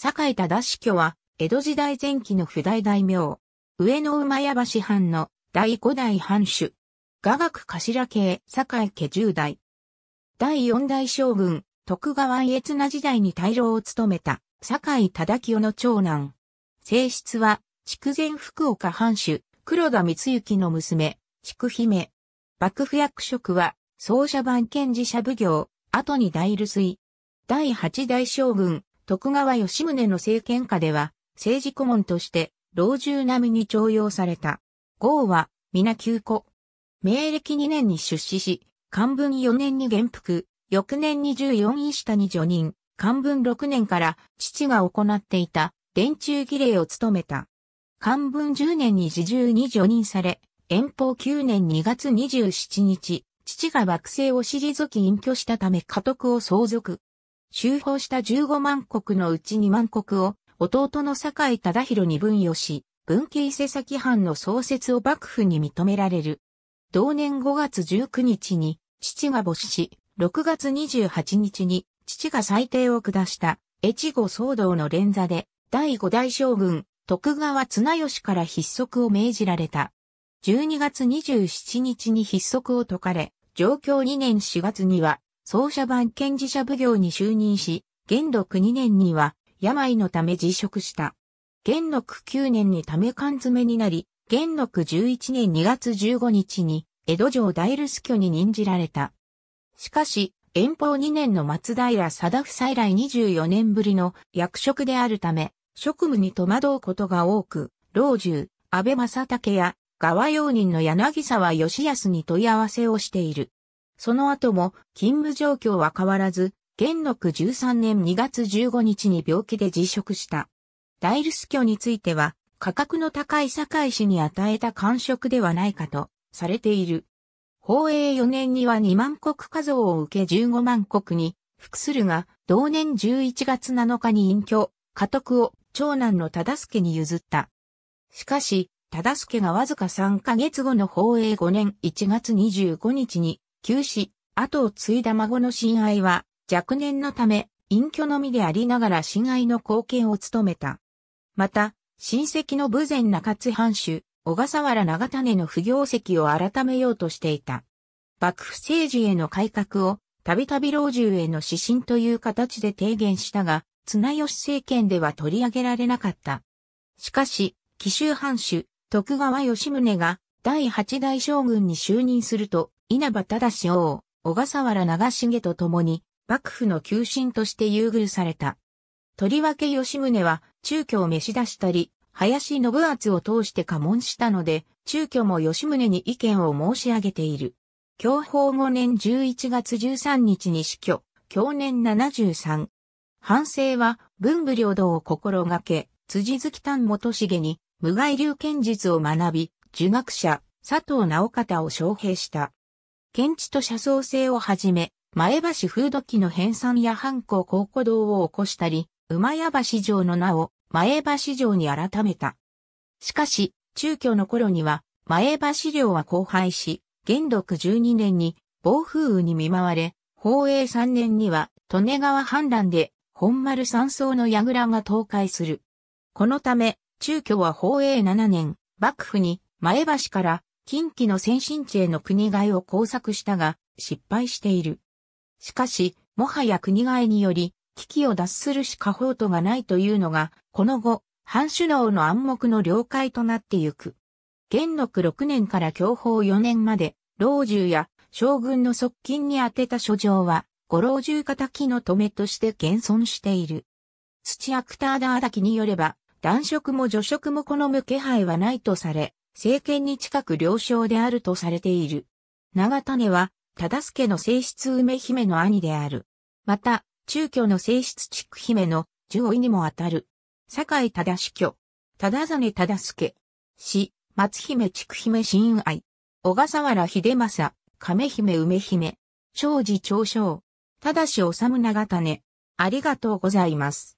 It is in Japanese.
坂井忠司居は、江戸時代前期の不代大名。上野馬屋橋藩の第五代藩主。雅楽頭系坂井家十代。第四代将軍、徳川家綱時代に大老を務めた、坂井忠清の長男。正室は、筑前福岡藩主、黒田光之の娘、筑姫。幕府役職は、奏者番検事者奉行、後に大流水。第八代将軍、徳川吉宗の政権下では、政治顧問として、老中並みに徴用された。豪は、皆休古。明暦2年に出資し、漢文4年に元服、翌年24位下に除任、漢文6年から父が行っていた伝中儀礼を務めた。漢文10年に自重に除任され、遠方9年2月27日、父が幕政を退き隠居したため家督を相続。修法した15万国のうち2万国を、弟の酒井忠宏に分与し、文系伊勢崎藩の創設を幕府に認められる。同年5月19日に、父が没死し、6月28日に、父が裁定を下した、越後騒動の連座で、第5代将軍、徳川綱吉から筆則を命じられた。12月27日に筆則を解かれ、上京2年4月には、奏者版権事社奉行に就任し、元禄2年には病のため辞職した。元禄9年にため缶詰になり、元禄11年2月15日に江戸城大留守居に任じられた。しかし、遠方2年の松平貞夫再来24年ぶりの役職であるため、職務に戸惑うことが多く、老中、安倍正武や、側用人の柳沢義康に問い合わせをしている。その後も勤務状況は変わらず、元禄13年2月15日に病気で辞職した。ダイルス居については、価格の高い堺市に与えた感触ではないかと、されている。宝永4年には2万国家像を受け15万国に、服するが、同年11月7日に隠居、家督を長男の忠助に譲った。しかし、忠助がわずか3ヶ月後の宝永5年1月25日に急死、後を継いだ孫の親愛は、若年のため、隠居のみでありながら親愛の貢献を務めた。また、親戚の武前中津藩主、小笠原長種の不行跡を改めようとしていた。幕府政治への改革を、たびたび老中への指針という形で提言したが、綱吉政権では取り上げられなかった。しかし、紀州藩主、徳川吉宗が第八代将軍に就任すると、稲葉忠王、小笠原長重と共に、幕府の旧進として優遇された。とりわけ吉宗は、中居を召し出したり、林信厚を通して過問したので、中居も吉宗に意見を申し上げている。享保5年11月13日に死去、享年73。反省は、文武両道を心がけ、辻月丹元重に、無害流剣術を学び、儒学者、佐藤直方を招聘した。検知と車窓制をはじめ、前橋風土記の編纂や藩校高古堂を起こしたり、馬屋橋城の名を前橋城に改めた。しかし、中居の頃には、前橋領は荒廃し、元禄12年に暴風雨に見舞われ、宝永3年には利根川氾濫で本丸山荘の櫓が倒壊する。このため、中居は宝永7年、幕府に前橋から近畿の先進地への国替えを工作したが、失敗している。しかし、もはや国替えにより、危機を脱するしか法とがないというのが、この後、藩首脳の暗黙の了解となってゆく。元禄6年から享保4年まで、老中や将軍の側近に宛てた書状は、五老中仇の止めとして現存している。土アクターダーダキによれば、男色も女色も好む気配はないとされ、政権に近く良承であるとされている。長種は、忠助の正室梅姫の兄である。また、中居の正室畜姫の上位にもあたる。坂井忠司居、忠真忠助、氏、松姫畜姫親愛、小笠原秀政、亀姫梅姫、長治長生、忠だ治長種、ありがとうございます。